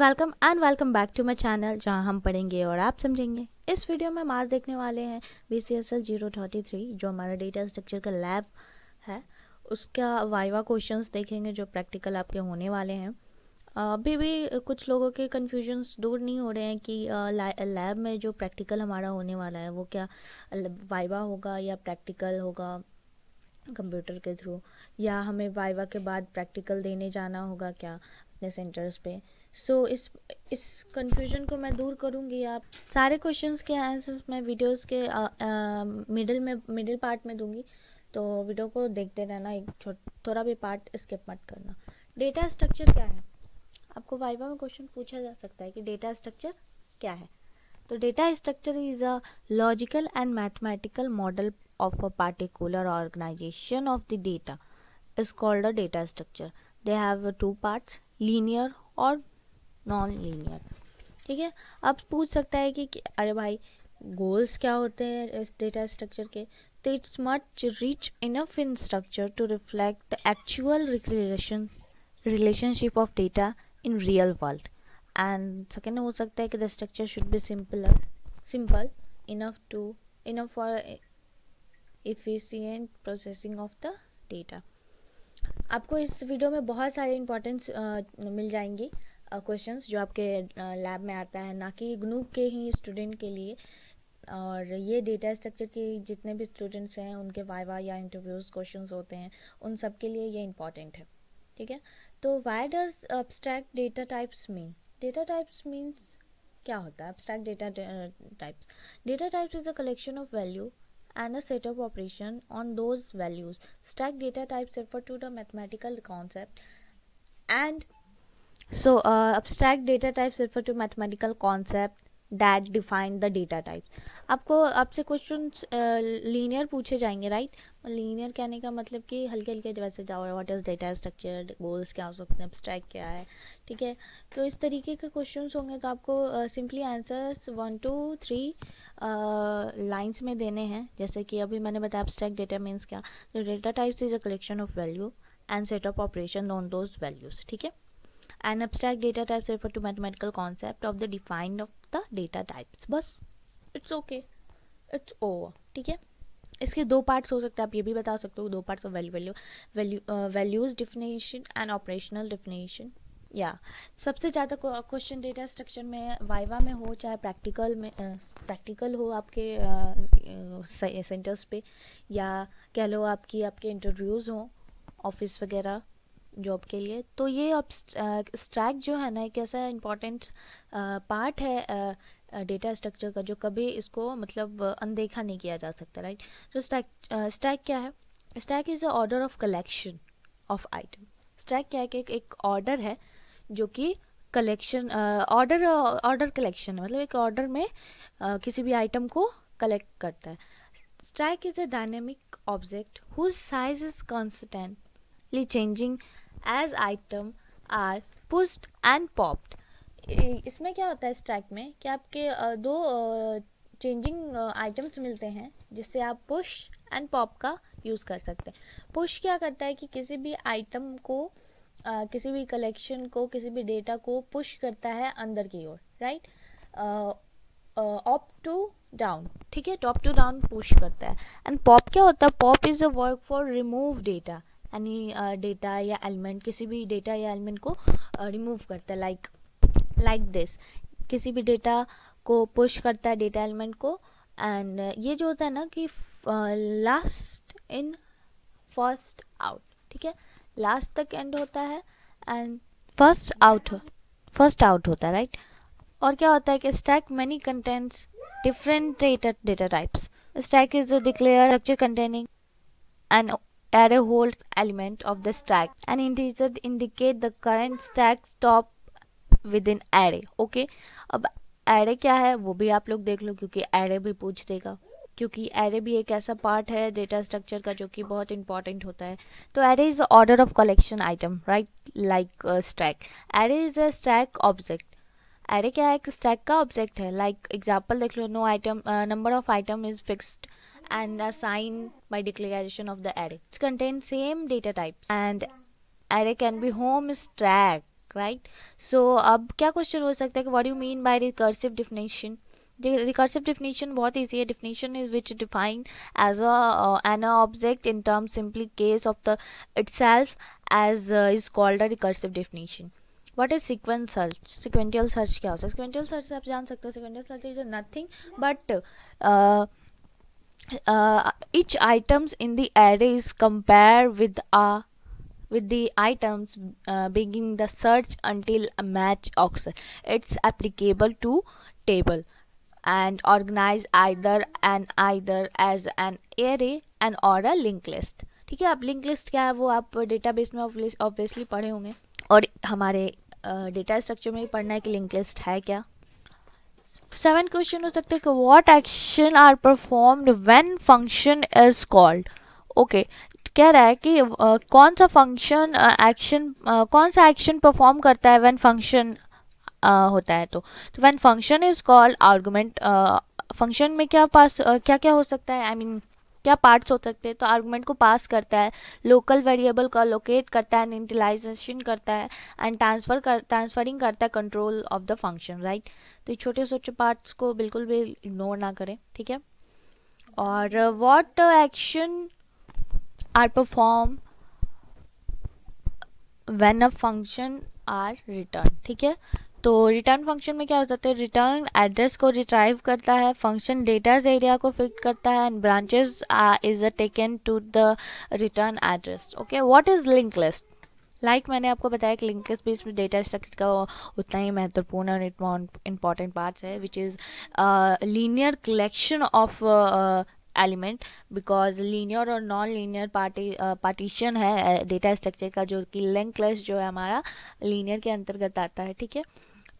Welcome and welcome back to my channel जहां हम पढ़ेंगे और आप समझेंगे इस वीडियो में हम आज देखने वाले हैं B C S L zero thirty three जो हमारा डेटा स्ट्रक्चर का लैब है उसका वाइवा क्वेश्चंस देखेंगे जो प्रैक्टिकल आपके होने वाले हैं अभी भी कुछ लोगों के कन्फ्यूजन्स दूर नहीं हो रहे हैं कि लैब में जो प्रैक्टिकल हमारा होने वाला है वो क्या वाइवा होगा या प्रैक्टिकल होगा कंप्यूटर के थ्रू या हमें वाइवा के बाद प्रैक्टिकल देने जाना होगा क्या अपने सेंटर्स पे सो so, इस इस कंफ्यूजन को मैं दूर करूँगी आप सारे क्वेश्चंस के आंसर्स मैं वीडियोस के मिडिल में मिडिल पार्ट में दूँगी तो वीडियो को देखते रहना एक थोड़ा भी पार्ट स्किप मत करना डेटा स्ट्रक्चर क्या है आपको वाइवा में क्वेश्चन पूछा जा सकता है कि डेटा स्ट्रक्चर क्या है तो data structure is a logical and mathematical model of a particular organisation of the data is called a data structure they have two parts linear और नॉन लीनियर ठीक है अब पूछ सकता है कि, कि अरे भाई गोल्स क्या होते हैं इस डेटा स्ट्रक्चर के तो it's much rich enough in structure to reflect the actual relation relationship of data in real world and second हो सकता है कि the structure should be simple simple enough to enough for efficient processing of the data आपको इस video में बहुत सारे importance मिल जाएंगी क्वेश्चन जो आपके लैब में आता है ना कि ग्नू के ही स्टूडेंट के लिए और ये डेटा स्ट्रक्चर के जितने भी स्टूडेंट्स हैं उनके वाइवा या इंटरव्यूज क्वेश्चन होते हैं उन सब के लिए ये इंपॉर्टेंट है ठीक है तो why does abstract data types mean data types means क्या होता है abstract data types data types is a collection of value and a set of operation on those values stack data types refer to the mathematical concept and So uh, abstract data types refer to mathematical concept that define the data types. आपको आपसे question linear uh, पूछे जाएंगे right linear कहने का मतलब कि हल्के हल्के जैसे जाओ what is data structure goals क्या हो सकते हैं एब्स्ट्रैक्ट क्या है ठीक है तो इस तरीके के क्वेश्चन होंगे तो आपको simply answers one two three lines में देने हैं जैसे कि अभी मैंने बताया एब्स्ट्रैक्ट डेटा मीन्स क्या तो data types is a collection of value and set of operation on those values ठीक है an abstract data types refer to mathematical concept of the defined of the data types बस it's okay it's over ठीक है इसके दो parts हो सकते हैं आप ये भी बता सकते हो दो parts of value value values definition and operational definition या सबसे ज़्यादा क्वेश्चन डेटा स्ट्रक्चर में वाइवा में हो चाहे प्रैक्टिकल में प्रैक्टिकल uh, हो आपके सेंटर्स uh, uh, पे या कह लो आपकी आपके इंटरव्यूज़ हो ऑफिस वगैरह जॉब के लिए तो ये अब स्ट्रैक जो है ना एक ऐसा इम्पॉर्टेंट पार्ट है डेटा स्ट्रक्चर का जो कभी इसको मतलब अनदेखा नहीं किया जा सकता राइट तो स्टैक स्टैक क्या है stack is a order of collection of item stack क्या है कि एक ऑर्डर है जो कि कलेक्शन ऑर्डर ऑर्डर कलेक्शन है मतलब एक ऑर्डर में uh, किसी भी आइटम को कलेक्ट करता है stack is a dynamic object whose size is constant changing as item are pushed and popped इसमें क्या होता है इस ट्रैक में कि आपके दो चेंजिंग आइटम्स मिलते हैं जिससे आप पुश एंड पॉप का यूज़ कर सकते हैं पुश क्या करता है कि किसी भी आइटम को किसी भी कलेक्शन को किसी भी डेटा को पुश करता है अंदर की ओर राइट अप टू डाउन ठीक है टॉप टू डाउन पुश करता है एंड पॉप क्या होता है pop is a work for remove data any data uh, या एलिमेंट किसी भी डेटा या एलिमेंट को रिमूव uh, करता है लाइक लाइक दिस किसी भी डेटा को पुश करता है डेटा एलिमेंट को एंड uh, ये जो होता है ना कि लास्ट इन फर्स्ट आउट ठीक है लास्ट तक एंड होता है end first out first out होता है राइट और क्या होता है कि stack many contents different data data types stack is is a declared structure array holds element of the stack and integers indicate the current stack stop within array okay अब array क्या है वो भी आप लोग देख लो क्योंकि array भी पूछ देगा क्योंकि एरे भी एक ऐसा पार्ट है डेटा स्ट्रक्चर का जो कि बहुत इंपॉर्टेंट होता है तो array is order of collection item right like stack array is a stack object array क्या है एक स्टैक का ऑब्जेक्ट है लाइक एग्जाम्पल देख लो no item number of item is fixed and the sign by decline of the array it's contain same data type and array can be home stack right so अब क्या question हो सकता है कि what you mean by recursive definition recursive definition बहुत easy है definition is which define as an object in term simply case of the itself as is called a recursive definition what is sequence search sequential search क्या होता है सिक्वेंटियल search से आप जान सकते हो sequential search is nothing but each items in the array is compared with a with the items uh, beginning the search until a match occurs it's applicable to table and organize either and either as an array and or a link list ठीक है अब link list क्या है वो आप database में obviously पढ़े होंगे और हमारे डेटा स्ट्रक्चर में पढ़ना है कि लिंक लिस्ट है क्या सेवन क्वेश्चन हो सकते हैं कि what action are performed when function is called okay कह रहा है कि uh, कौन सा फंक्शन एक्शन कौन सा एक्शन परफॉर्म करता है व्हेन फंक्शन uh, होता है तो when function is called argument function में क्या पास uh, क्या क्या हो सकता है आई I मीन mean, क्या पार्ट्स हो सकते हैं तो आर्गूमेंट को पास करता है लोकल वेरिएबल का लोकेट करता है इंटिलाइजेशन करता है एंड ट्रांसफर कर ट्रांसफरिंग करता है control of the function right तो छोटे छोटे पार्ट्स को बिल्कुल भी इग्नोर ना करें ठीक है और what action are perform when a function are return ठीक है तो रिटर्न फंक्शन में क्या हो जाता है रिटर्न एड्रेस को रिट्राइव करता है फंक्शन डेटाज एरिया को फिट करता है and branches is a taken to the return address okay what is link list like like मैंने आपको बताया कि लिंक लिस्ट भी इसमें डेटा स्ट्रक्चर का उतना ही महत्वपूर्ण और इम्पॉर्टेंट पार्ट है which is linear collection of element because linear और नॉन लीनियर पार्टी पार्टीशन है डेटा uh, स्ट्रक्चर का जो कि लिंक लिस्ट जो है हमारा लीनियर के अंतर्गत आता है ठीक है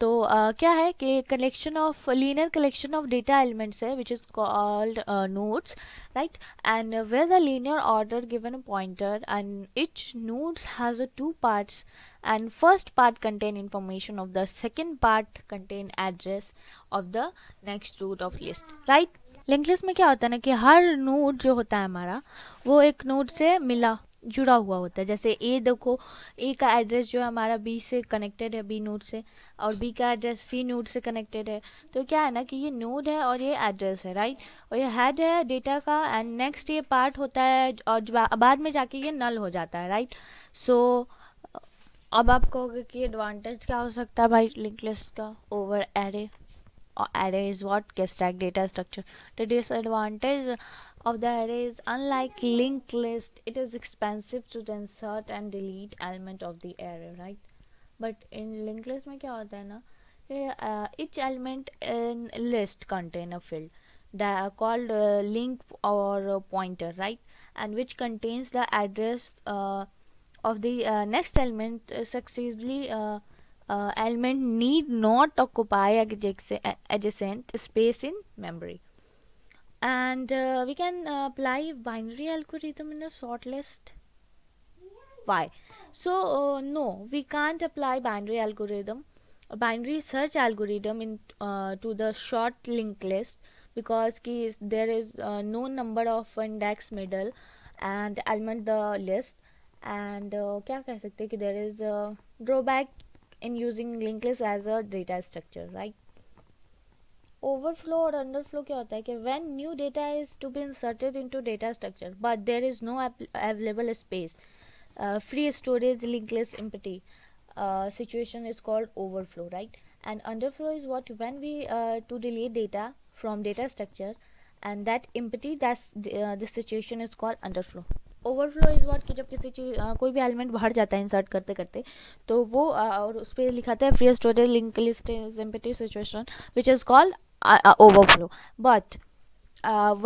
तो uh, क्या है कि collection of linear collection of data elements है which is called nodes right and where the linear order given a pointer and each nodes has a two parts and first part contain information of the second part contain address of the next root of list right link list में क्या होता है ना कि हर note जो होता है हमारा वो एक नोट से मिला जुड़ा हुआ होता है जैसे ए देखो ए का एड्रेस जो है हमारा बी से कनेक्टेड है बी नोड से और बी का एड्रेस सी नोड से कनेक्टेड है तो क्या है ना कि ये नोड है और ये एड्रेस है राइट और ये हेड है डेटा का एंड नेक्स्ट ये पार्ट होता है और बाद में जाके ये नल हो जाता है राइट सो अब आप कहोगे कि एडवांटेज क्या हो सकता है भाई लिंक लिस्ट का over array array is what gets stack data structure the disadvantage of the array is unlike linked list it is expensive to insert and delete element of the array right but in linked list mein kya hota hai na uh, each element in list contain a field that are called uh, link or uh, pointer right and which contains the address uh, of the uh, next element successively uh, uh, element need not occupy adjacent space in memory and uh, we can apply binary algorithm in a short list why so uh, no we can't apply binary algorithm binary search algorithm in uh, to the short linked list because is, there is uh, no number of index middle and element the list and uh, there is a drawback in using linked list as a data structure right overflow or underflow क्या होता when new data is to be inserted into data structure but there is no available space uh, free storage linked list empty uh, situation is called overflow right and underflow is what when we uh, to delete data from data structure and that empty that's the, uh, the situation is called underflow overflow is what कि जब किसी चीज़ कोई भी element बाहर जाता है insert करते करते तो वो आ, और उस पर लिखा था free storage link list empty situation which is called overflow but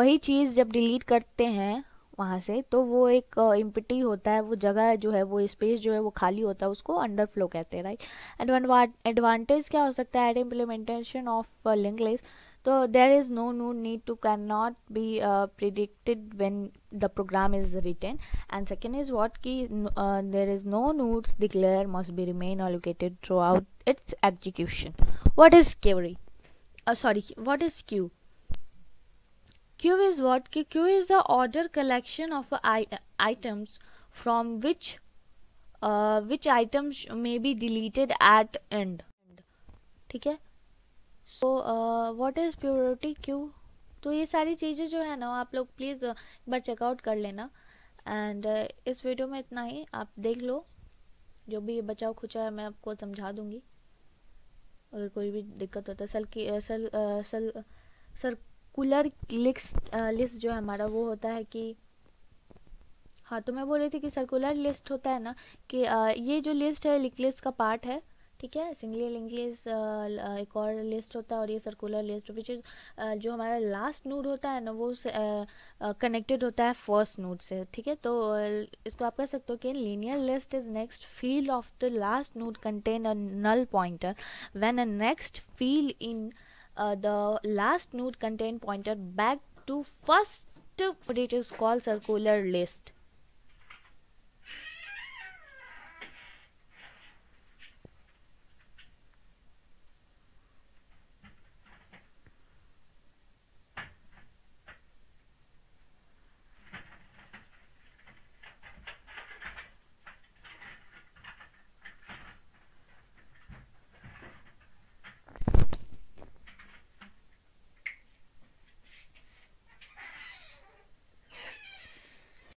वही चीज़ जब डिलीट करते हैं वहाँ से तो वो एक इम्पिटी होता है वो जगह जो है वो स्पेस जो है वो खाली होता है उसको अंडर फ्लो कहते हैं राइट एडवांटेज क्या हो सकता है at implementation of link list so there is no need to cannot be uh, predicted when the program is written and second is what key uh, there is no nodes declare must be remain allocated throughout its execution what is query uh, sorry what is queue queue is what queue, is the order collection of uh, uh, items from which uh, which items may be deleted at end Okay. So what is priority queue तो ये सारी चीज़ें जो है ना आप लोग please एक बार चेकआउट कर लेना एंड uh, इस वीडियो में इतना ही आप देख लो जो भी बचाव खुचा है मैं आपको समझा दूंगी अगर कोई भी दिक्कत होता है सल की सल सल सर्कुलर लिस्ट लिस्ट जो है हमारा वो होता है कि हाँ तो मैं बोल रही थी कि सर्कुलर लिस्ट होता है ना कि आ, ये जो लिस्ट है लिक लिस्ट का पार्ट है ठीक है सिंगली इंग्लिश uh, uh, एक और लिस्ट होता है और ये सर्कुलर लिस्ट विच इज जो हमारा लास्ट नूड होता है ना वो कनेक्टेड uh, होता है फर्स्ट नूड से ठीक है तो इसको आप कह सकते हो कि linear list is next field of the last node contain a null pointer when a next field in the last node contain pointer back to first it is called circular list